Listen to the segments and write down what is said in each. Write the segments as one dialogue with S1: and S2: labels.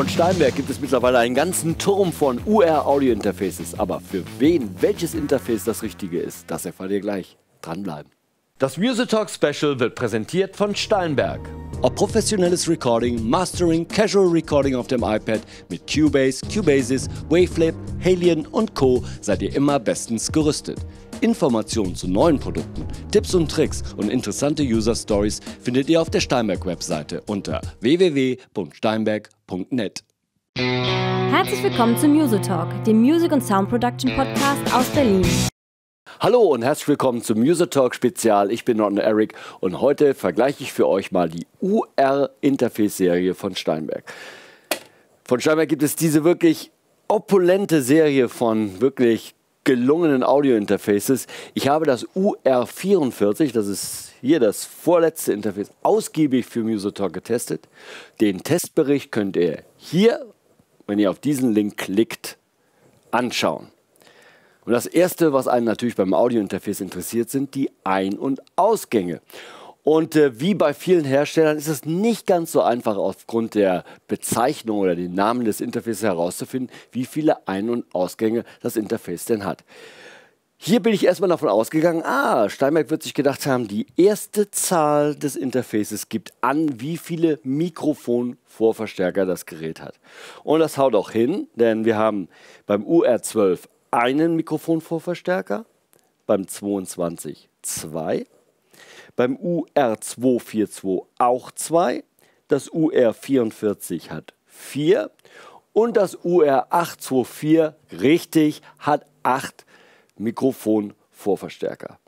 S1: von Steinberg gibt es mittlerweile einen ganzen Turm von UR-Audio-Interfaces. Aber für wen welches Interface das richtige ist, das erfahrt ihr gleich. Dranbleiben. Das Music Talk Special wird präsentiert von Steinberg. Ob professionelles Recording, Mastering, Casual Recording auf dem iPad mit Cubase, Cubasis, Waveflip, Halion und Co. seid ihr immer bestens gerüstet. Informationen zu neuen Produkten, Tipps und Tricks und interessante User Stories findet ihr auf der Steinberg-Webseite unter www.steinberg.net. Herzlich willkommen zum Music Talk, dem Music und Sound Production Podcast aus Berlin. Hallo und herzlich willkommen zum Music Talk Spezial. Ich bin Ron Eric und heute vergleiche ich für euch mal die UR-Interface-Serie von Steinberg. Von Steinberg gibt es diese wirklich opulente Serie von wirklich gelungenen Audio-Interfaces. Ich habe das UR44, das ist hier das vorletzte Interface, ausgiebig für Musotalk getestet. Den Testbericht könnt ihr hier, wenn ihr auf diesen Link klickt, anschauen. Und das Erste, was einen natürlich beim Audio-Interface interessiert, sind die Ein- und Ausgänge. Und äh, wie bei vielen Herstellern ist es nicht ganz so einfach, aufgrund der Bezeichnung oder den Namen des Interfaces herauszufinden, wie viele Ein- und Ausgänge das Interface denn hat. Hier bin ich erstmal davon ausgegangen, ah, Steinberg wird sich gedacht haben, die erste Zahl des Interfaces gibt an, wie viele Mikrofonvorverstärker das Gerät hat. Und das haut auch hin, denn wir haben beim UR12 einen Mikrofonvorverstärker, beim 22 zwei beim UR242 auch 2. Das UR44 hat 4. Und das UR824, richtig, hat 8 Mikrofonvorverstärker.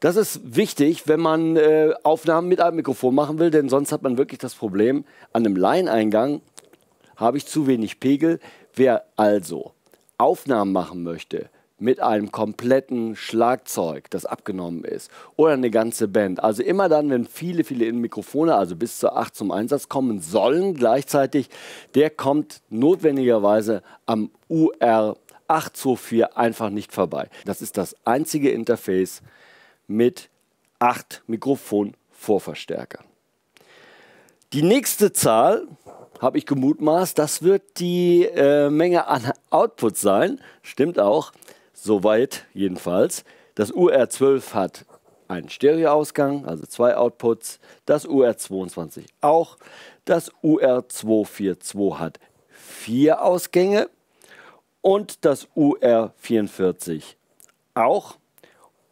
S1: Das ist wichtig, wenn man äh, Aufnahmen mit einem Mikrofon machen will, denn sonst hat man wirklich das Problem, an einem Line-Eingang habe ich zu wenig Pegel. Wer also Aufnahmen machen möchte mit einem kompletten Schlagzeug, das abgenommen ist, oder eine ganze Band. Also immer dann, wenn viele, viele Mikrofone, also bis zu acht zum Einsatz kommen sollen gleichzeitig, der kommt notwendigerweise am UR 824 einfach nicht vorbei. Das ist das einzige Interface mit acht mikrofon Die nächste Zahl habe ich gemutmaßt, das wird die äh, Menge an Output sein. Stimmt auch soweit jedenfalls. Das UR12 hat einen Stereoausgang, also zwei Outputs. Das UR22 auch. Das UR242 hat vier Ausgänge und das UR44 auch.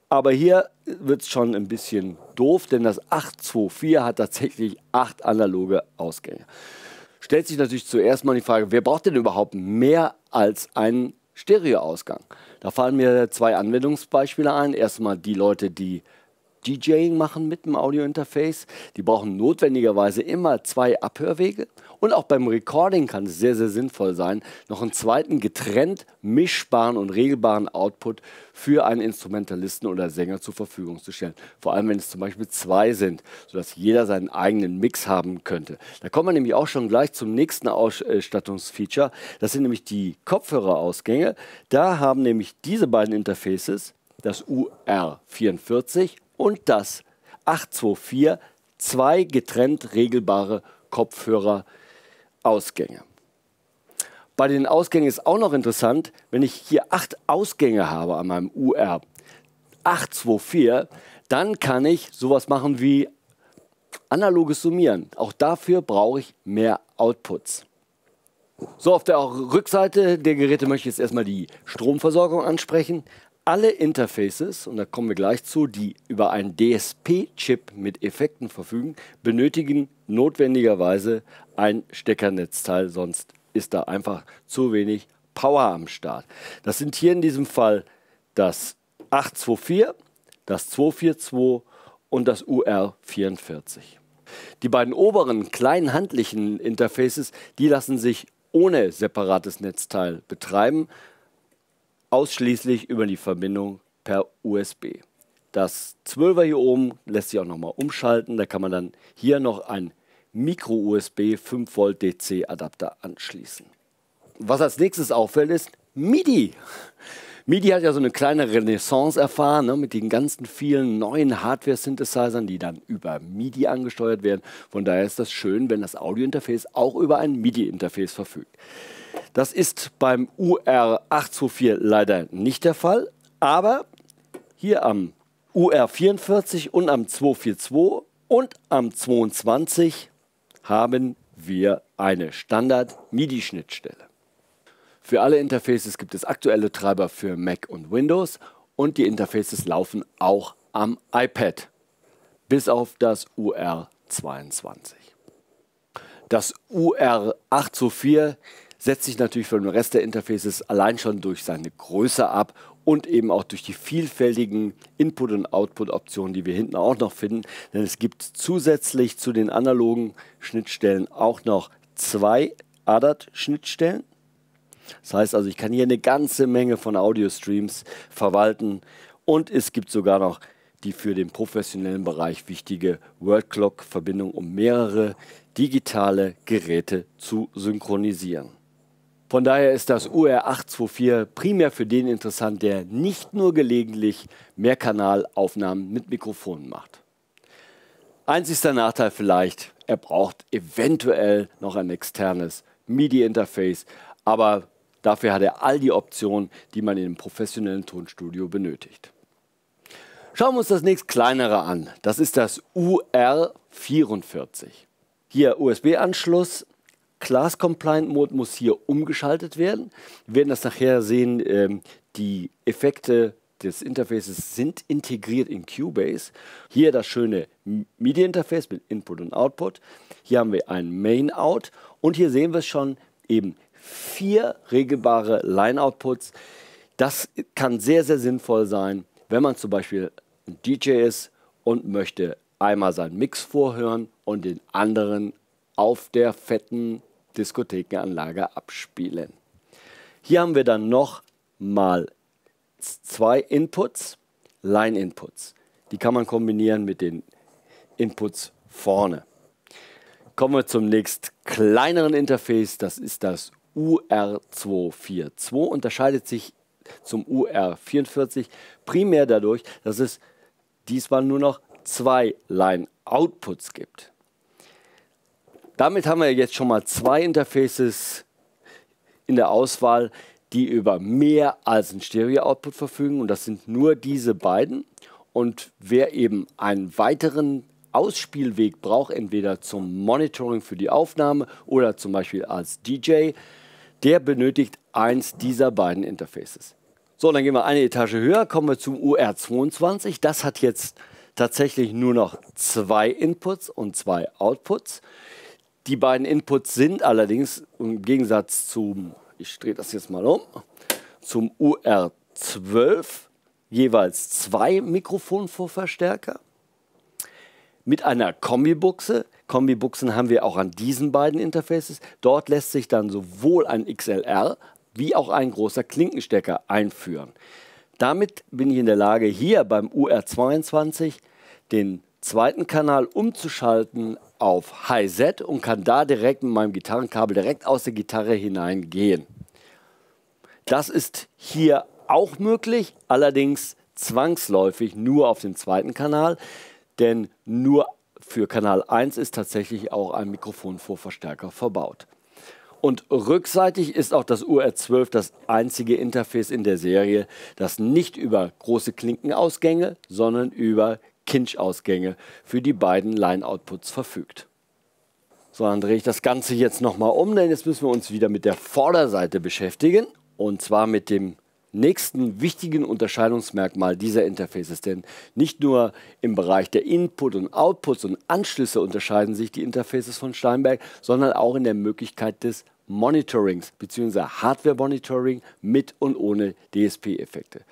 S1: Aber hier wird es schon ein bisschen doof, denn das 824 hat tatsächlich acht analoge Ausgänge. Stellt sich natürlich zuerst mal die Frage, wer braucht denn überhaupt mehr als einen Stereoausgang. Da fallen mir zwei Anwendungsbeispiele ein. Erstmal die Leute, die DJing machen mit dem Audiointerface. Die brauchen notwendigerweise immer zwei Abhörwege. Und auch beim Recording kann es sehr, sehr sinnvoll sein, noch einen zweiten getrennt mischbaren und regelbaren Output für einen Instrumentalisten oder Sänger zur Verfügung zu stellen. Vor allem, wenn es zum Beispiel zwei sind, sodass jeder seinen eigenen Mix haben könnte. Da kommen wir nämlich auch schon gleich zum nächsten Ausstattungsfeature. Das sind nämlich die Kopfhörerausgänge. Da haben nämlich diese beiden Interfaces, das UR44 und das 824 zwei getrennt regelbare Kopfhörerausgänge. Bei den Ausgängen ist auch noch interessant, wenn ich hier acht Ausgänge habe an meinem UR 824, dann kann ich sowas machen wie analoges Summieren. Auch dafür brauche ich mehr Outputs. So, auf der Rückseite der Geräte möchte ich jetzt erstmal die Stromversorgung ansprechen alle Interfaces, und da kommen wir gleich zu, die über einen DSP-Chip mit Effekten verfügen, benötigen notwendigerweise ein Steckernetzteil, sonst ist da einfach zu wenig Power am Start. Das sind hier in diesem Fall das 824, das 242 und das UR44. Die beiden oberen kleinen handlichen Interfaces, die lassen sich ohne separates Netzteil betreiben ausschließlich über die Verbindung per USB. Das 12er hier oben lässt sich auch nochmal umschalten. Da kann man dann hier noch einen Micro-USB 5V DC Adapter anschließen. Was als nächstes auffällt ist MIDI. MIDI hat ja so eine kleine Renaissance erfahren ne, mit den ganzen vielen neuen Hardware-Synthesizern, die dann über MIDI angesteuert werden. Von daher ist das schön, wenn das Audio-Interface auch über ein MIDI-Interface verfügt. Das ist beim UR824 leider nicht der Fall, aber hier am UR44 und am 242 und am 22 haben wir eine Standard-MIDI-Schnittstelle. Für alle Interfaces gibt es aktuelle Treiber für Mac und Windows und die Interfaces laufen auch am iPad, bis auf das UR22. Das UR824 setzt sich natürlich von dem Rest der Interfaces allein schon durch seine Größe ab und eben auch durch die vielfältigen Input- und Output-Optionen, die wir hinten auch noch finden. Denn es gibt zusätzlich zu den analogen Schnittstellen auch noch zwei ADAT-Schnittstellen. Das heißt also, ich kann hier eine ganze Menge von Audio-Streams verwalten und es gibt sogar noch die für den professionellen Bereich wichtige Wordclock-Verbindung, um mehrere digitale Geräte zu synchronisieren. Von daher ist das UR824 primär für den interessant, der nicht nur gelegentlich Mehrkanalaufnahmen mit Mikrofonen macht. Einzigster Nachteil vielleicht, er braucht eventuell noch ein externes MIDI-Interface, aber dafür hat er all die Optionen, die man in einem professionellen Tonstudio benötigt. Schauen wir uns das nächst kleinere an. Das ist das UR44. Hier USB-Anschluss, Class Compliant Mode muss hier umgeschaltet werden. Wir werden das nachher sehen, ähm, die Effekte des Interfaces sind integriert in Cubase. Hier das schöne Media interface mit Input und Output. Hier haben wir ein Main-Out und hier sehen wir schon eben vier regelbare Line-Outputs. Das kann sehr, sehr sinnvoll sein, wenn man zum Beispiel ein DJ ist und möchte einmal seinen Mix vorhören und den anderen auf der fetten Diskothekenanlage abspielen. Hier haben wir dann noch mal zwei Inputs, Line-Inputs. Die kann man kombinieren mit den Inputs vorne. Kommen wir zum nächst kleineren Interface, das ist das UR242. Unterscheidet sich zum UR44 primär dadurch, dass es diesmal nur noch zwei Line-Outputs gibt. Damit haben wir jetzt schon mal zwei Interfaces in der Auswahl, die über mehr als ein Stereo-Output verfügen. Und das sind nur diese beiden. Und wer eben einen weiteren Ausspielweg braucht, entweder zum Monitoring für die Aufnahme oder zum Beispiel als DJ, der benötigt eins dieser beiden Interfaces. So, dann gehen wir eine Etage höher, kommen wir zum UR22. Das hat jetzt tatsächlich nur noch zwei Inputs und zwei Outputs. Die beiden Inputs sind allerdings im Gegensatz zum, ich drehe das jetzt mal um, zum UR12 jeweils zwei Mikrofonvorverstärker mit einer Kombibuchse. Kombibuchsen haben wir auch an diesen beiden Interfaces. Dort lässt sich dann sowohl ein XLR wie auch ein großer Klinkenstecker einführen. Damit bin ich in der Lage, hier beim UR22 den zweiten Kanal umzuschalten auf Hi-Set und kann da direkt mit meinem Gitarrenkabel direkt aus der Gitarre hineingehen. Das ist hier auch möglich, allerdings zwangsläufig nur auf dem zweiten Kanal, denn nur für Kanal 1 ist tatsächlich auch ein Mikrofonvorverstärker verbaut. Und rückseitig ist auch das UR12 das einzige Interface in der Serie, das nicht über große Klinkenausgänge, sondern über Kinch-Ausgänge für die beiden Line-Outputs verfügt. So, dann drehe ich das Ganze jetzt nochmal um, denn jetzt müssen wir uns wieder mit der Vorderseite beschäftigen und zwar mit dem nächsten wichtigen Unterscheidungsmerkmal dieser Interfaces. Denn nicht nur im Bereich der Input und Outputs und Anschlüsse unterscheiden sich die Interfaces von Steinberg, sondern auch in der Möglichkeit des Monitorings bzw. Hardware-Monitoring mit und ohne DSP-Effekte.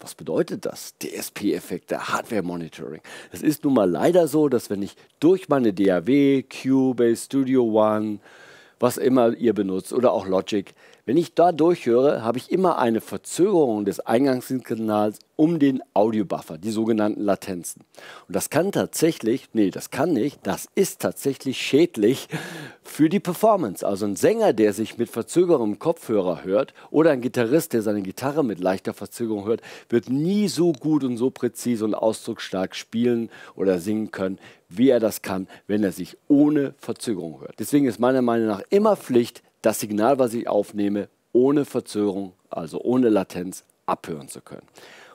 S1: Was bedeutet das? DSP-Effekte, Hardware-Monitoring. Es ist nun mal leider so, dass wenn ich durch meine DAW, Cubase, Studio One, was immer ihr benutzt oder auch Logic, wenn ich da durchhöre, habe ich immer eine Verzögerung des Eingangssignals um den Audiobuffer, die sogenannten Latenzen. Und das kann tatsächlich, nee, das kann nicht, das ist tatsächlich schädlich für die Performance. Also ein Sänger, der sich mit Verzögerung Kopfhörer hört oder ein Gitarrist, der seine Gitarre mit leichter Verzögerung hört, wird nie so gut und so präzise und ausdrucksstark spielen oder singen können, wie er das kann, wenn er sich ohne Verzögerung hört. Deswegen ist meiner Meinung nach immer Pflicht, das Signal, was ich aufnehme, ohne Verzögerung, also ohne Latenz abhören zu können.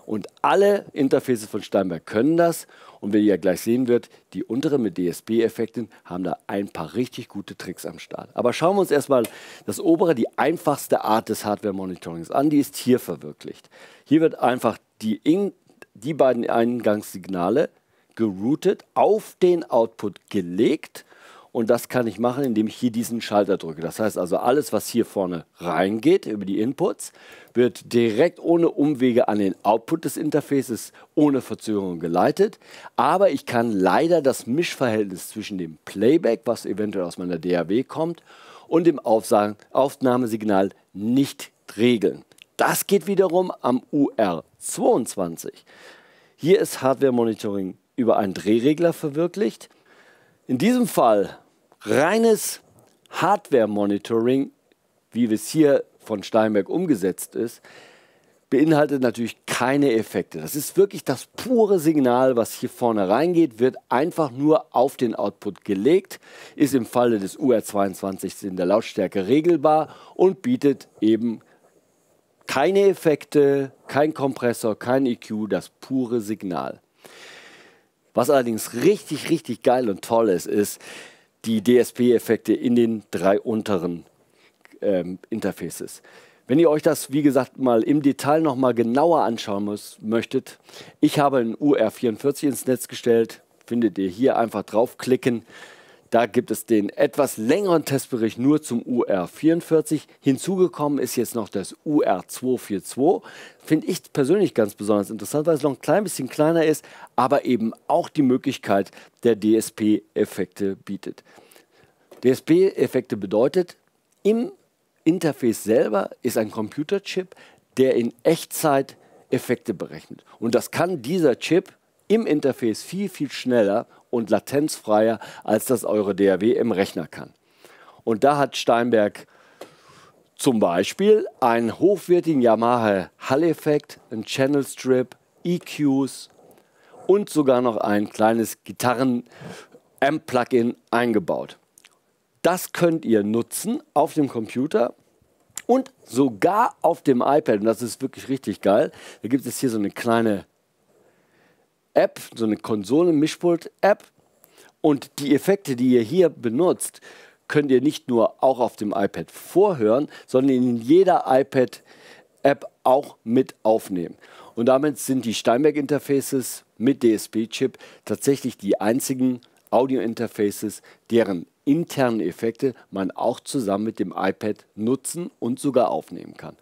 S1: Und alle Interfaces von Steinberg können das. Und wie ihr ja gleich sehen wird, die unteren mit DSP-Effekten haben da ein paar richtig gute Tricks am Start. Aber schauen wir uns erstmal das obere, die einfachste Art des Hardware-Monitorings an. Die ist hier verwirklicht. Hier wird einfach die, in, die beiden Eingangssignale geroutet, auf den Output gelegt und das kann ich machen, indem ich hier diesen Schalter drücke. Das heißt also, alles, was hier vorne reingeht über die Inputs, wird direkt ohne Umwege an den Output des Interfaces ohne Verzögerung geleitet. Aber ich kann leider das Mischverhältnis zwischen dem Playback, was eventuell aus meiner DAW kommt, und dem Aufsagen, Aufnahmesignal nicht regeln. Das geht wiederum am UR22. Hier ist Hardware Monitoring über einen Drehregler verwirklicht. In diesem Fall reines Hardware-Monitoring, wie es hier von Steinberg umgesetzt ist, beinhaltet natürlich keine Effekte. Das ist wirklich das pure Signal, was hier vorne reingeht, wird einfach nur auf den Output gelegt, ist im Falle des UR22 in der Lautstärke regelbar und bietet eben keine Effekte, kein Kompressor, kein EQ, das pure Signal. Was allerdings richtig, richtig geil und toll ist, ist die DSP-Effekte in den drei unteren ähm, Interfaces. Wenn ihr euch das, wie gesagt, mal im Detail nochmal genauer anschauen müsst, möchtet, ich habe ein UR44 ins Netz gestellt, findet ihr hier einfach draufklicken. Da gibt es den etwas längeren Testbericht nur zum UR44. Hinzugekommen ist jetzt noch das UR242. Finde ich persönlich ganz besonders interessant, weil es noch ein klein bisschen kleiner ist, aber eben auch die Möglichkeit der DSP-Effekte bietet. DSP-Effekte bedeutet, im Interface selber ist ein Computerchip, der in Echtzeit Effekte berechnet. Und das kann dieser Chip im Interface viel, viel schneller und latenzfreier, als das eure DAW im Rechner kann. Und da hat Steinberg zum Beispiel einen hochwertigen Yamaha Hall-Effekt, einen Channel Strip, EQs und sogar noch ein kleines Gitarren-Amp-Plugin eingebaut. Das könnt ihr nutzen auf dem Computer und sogar auf dem iPad. Und das ist wirklich richtig geil. Da gibt es hier so eine kleine App, so eine Konsolen-Mischpult-App. Und die Effekte, die ihr hier benutzt, könnt ihr nicht nur auch auf dem iPad vorhören, sondern in jeder iPad-App auch mit aufnehmen. Und damit sind die Steinberg-Interfaces mit DSP-Chip tatsächlich die einzigen Audio-Interfaces, deren internen Effekte man auch zusammen mit dem iPad nutzen und sogar aufnehmen kann.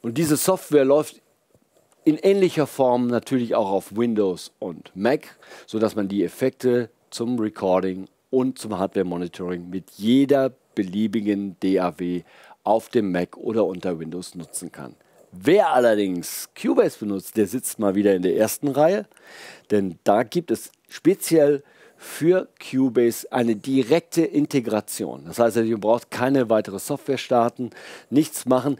S1: Und diese Software läuft in ähnlicher Form natürlich auch auf Windows und Mac, sodass man die Effekte zum Recording und zum Hardware Monitoring mit jeder beliebigen DAW auf dem Mac oder unter Windows nutzen kann. Wer allerdings Cubase benutzt, der sitzt mal wieder in der ersten Reihe, denn da gibt es speziell für Cubase eine direkte Integration. Das heißt, ihr braucht keine weitere Software starten, nichts machen.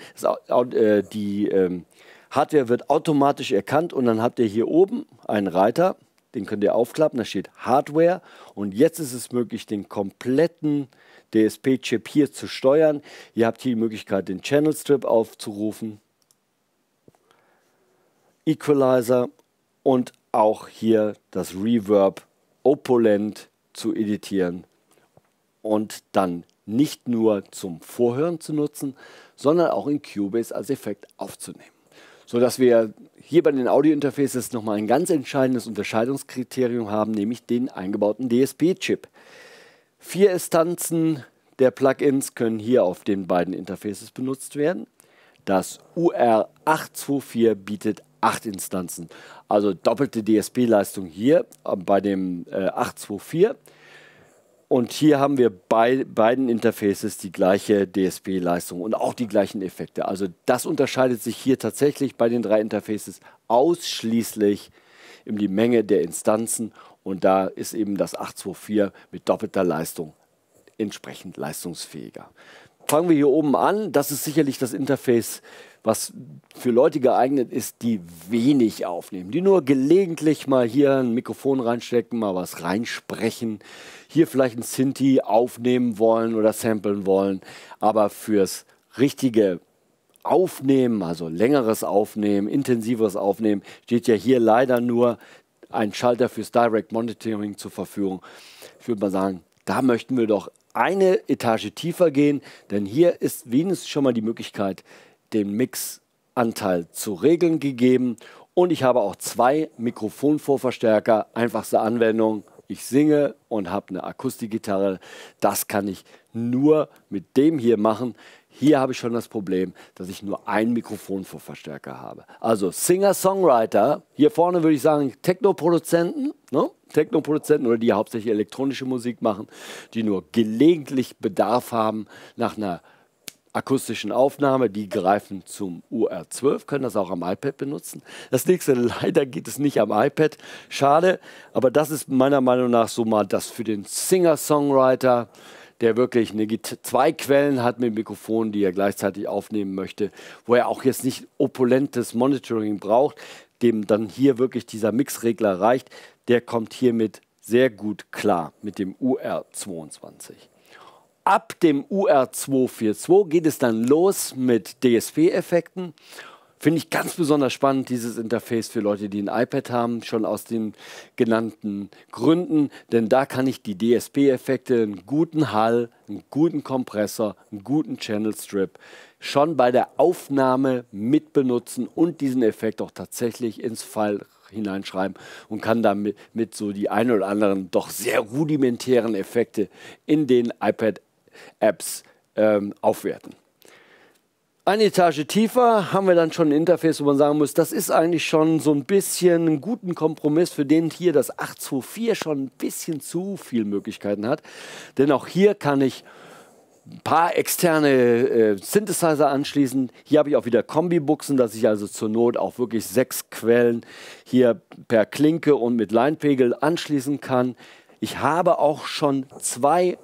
S1: Äh, die ähm, Hardware wird automatisch erkannt und dann habt ihr hier oben einen Reiter, den könnt ihr aufklappen, da steht Hardware und jetzt ist es möglich, den kompletten DSP-Chip hier zu steuern. Ihr habt hier die Möglichkeit, den Channel Strip aufzurufen, Equalizer und auch hier das Reverb opulent zu editieren und dann nicht nur zum Vorhören zu nutzen, sondern auch in Cubase als Effekt aufzunehmen sodass wir hier bei den Audio-Interfaces nochmal ein ganz entscheidendes Unterscheidungskriterium haben, nämlich den eingebauten DSP-Chip. Vier Instanzen der Plugins können hier auf den beiden Interfaces benutzt werden. Das UR824 bietet acht Instanzen, also doppelte DSP-Leistung hier bei dem äh, 824 und hier haben wir bei beiden Interfaces die gleiche DSP-Leistung und auch die gleichen Effekte. Also das unterscheidet sich hier tatsächlich bei den drei Interfaces ausschließlich in die Menge der Instanzen. Und da ist eben das 824 mit doppelter Leistung entsprechend leistungsfähiger. Fangen wir hier oben an. Das ist sicherlich das Interface was für Leute geeignet ist, die wenig aufnehmen, die nur gelegentlich mal hier ein Mikrofon reinstecken, mal was reinsprechen, hier vielleicht ein Sinti aufnehmen wollen oder samplen wollen, aber fürs richtige Aufnehmen, also längeres Aufnehmen, intensiveres Aufnehmen, steht ja hier leider nur ein Schalter fürs Direct Monitoring zur Verfügung. Ich würde mal sagen, da möchten wir doch eine Etage tiefer gehen, denn hier ist wenigstens schon mal die Möglichkeit, den Mixanteil zu regeln gegeben und ich habe auch zwei Mikrofonvorverstärker, einfachste Anwendung. Ich singe und habe eine Akustikgitarre. Das kann ich nur mit dem hier machen. Hier habe ich schon das Problem, dass ich nur ein Mikrofonvorverstärker habe. Also Singer-Songwriter, hier vorne würde ich sagen Techno-Produzenten, ne? Techno-Produzenten oder die hauptsächlich elektronische Musik machen, die nur gelegentlich Bedarf haben nach einer akustischen Aufnahme, die greifen zum UR12, können das auch am iPad benutzen. Das nächste, leider geht es nicht am iPad, schade, aber das ist meiner Meinung nach so mal das für den Singer-Songwriter, der wirklich eine, zwei Quellen hat mit Mikrofonen, die er gleichzeitig aufnehmen möchte, wo er auch jetzt nicht opulentes Monitoring braucht, dem dann hier wirklich dieser Mixregler reicht, der kommt hiermit sehr gut klar mit dem UR22 ab dem UR242 geht es dann los mit DSP-Effekten. Finde ich ganz besonders spannend, dieses Interface für Leute, die ein iPad haben, schon aus den genannten Gründen. Denn da kann ich die DSP-Effekte, einen guten Hall, einen guten Kompressor, einen guten Channel Strip schon bei der Aufnahme mitbenutzen und diesen Effekt auch tatsächlich ins File hineinschreiben und kann damit mit so die ein oder anderen doch sehr rudimentären Effekte in den iPad Apps ähm, aufwerten. Eine Etage tiefer haben wir dann schon ein Interface, wo man sagen muss, das ist eigentlich schon so ein bisschen einen guten Kompromiss, für den hier das 824 schon ein bisschen zu viele Möglichkeiten hat. Denn auch hier kann ich ein paar externe äh, Synthesizer anschließen. Hier habe ich auch wieder Kombibuchsen, dass ich also zur Not auch wirklich sechs Quellen hier per Klinke und mit Linepegel anschließen kann. Ich habe auch schon zwei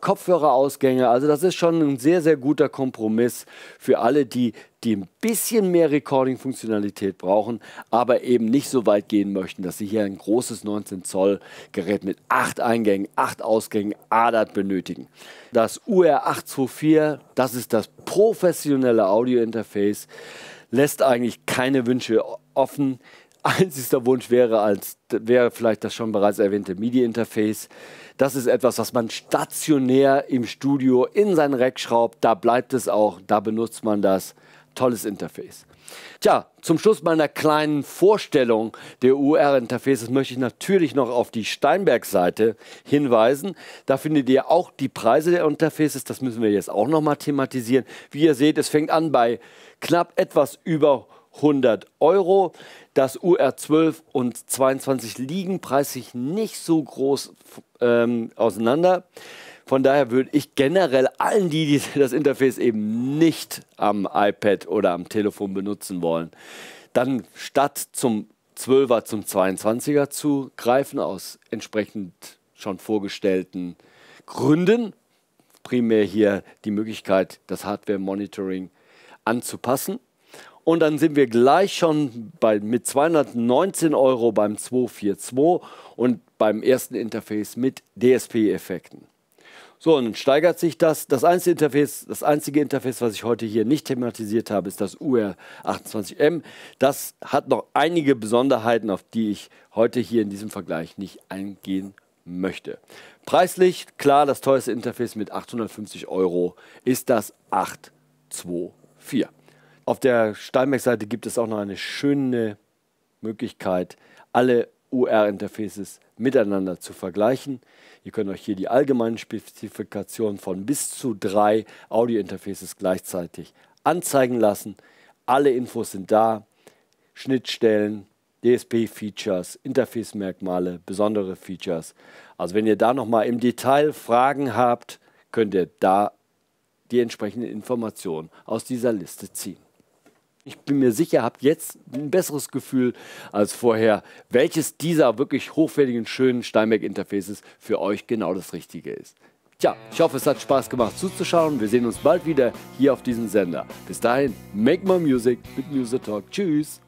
S1: Kopfhörerausgänge. Also das ist schon ein sehr, sehr guter Kompromiss für alle, die, die ein bisschen mehr Recording-Funktionalität brauchen, aber eben nicht so weit gehen möchten, dass sie hier ein großes 19-Zoll-Gerät mit acht Eingängen, acht Ausgängen ADAT benötigen. Das UR824, das ist das professionelle Audio-Interface, lässt eigentlich keine Wünsche offen einzigster Wunsch wäre, als, wäre vielleicht das schon bereits erwähnte Media interface Das ist etwas, was man stationär im Studio in seinen Rack schraubt. Da bleibt es auch, da benutzt man das. Tolles Interface. Tja, zum Schluss meiner kleinen Vorstellung der UR-Interfaces möchte ich natürlich noch auf die Steinberg-Seite hinweisen. Da findet ihr auch die Preise der Interfaces. Das müssen wir jetzt auch nochmal thematisieren. Wie ihr seht, es fängt an bei knapp etwas über 100. 100 Euro. Das UR12 und 22 liegen preislich nicht so groß ähm, auseinander. Von daher würde ich generell allen, die das Interface eben nicht am iPad oder am Telefon benutzen wollen, dann statt zum 12er zum 22er zu greifen, aus entsprechend schon vorgestellten Gründen. Primär hier die Möglichkeit, das Hardware-Monitoring anzupassen. Und dann sind wir gleich schon bei, mit 219 Euro beim 242 und beim ersten Interface mit DSP-Effekten. So, und dann steigert sich das. Das einzige, Interface, das einzige Interface, was ich heute hier nicht thematisiert habe, ist das UR28M. Das hat noch einige Besonderheiten, auf die ich heute hier in diesem Vergleich nicht eingehen möchte. Preislich, klar, das teuerste Interface mit 850 Euro ist das 824. Auf der Steinbeck-Seite gibt es auch noch eine schöne Möglichkeit, alle UR-Interfaces miteinander zu vergleichen. Ihr könnt euch hier die allgemeinen Spezifikationen von bis zu drei Audio-Interfaces gleichzeitig anzeigen lassen. Alle Infos sind da, Schnittstellen, DSP-Features, Interface-Merkmale, besondere Features. Also wenn ihr da nochmal im Detail Fragen habt, könnt ihr da die entsprechenden Informationen aus dieser Liste ziehen ich bin mir sicher, habt jetzt ein besseres Gefühl als vorher, welches dieser wirklich hochwertigen, schönen Steinberg-Interfaces für euch genau das Richtige ist. Tja, ich hoffe, es hat Spaß gemacht zuzuschauen. Wir sehen uns bald wieder hier auf diesem Sender. Bis dahin, make more music mit Music Talk. Tschüss!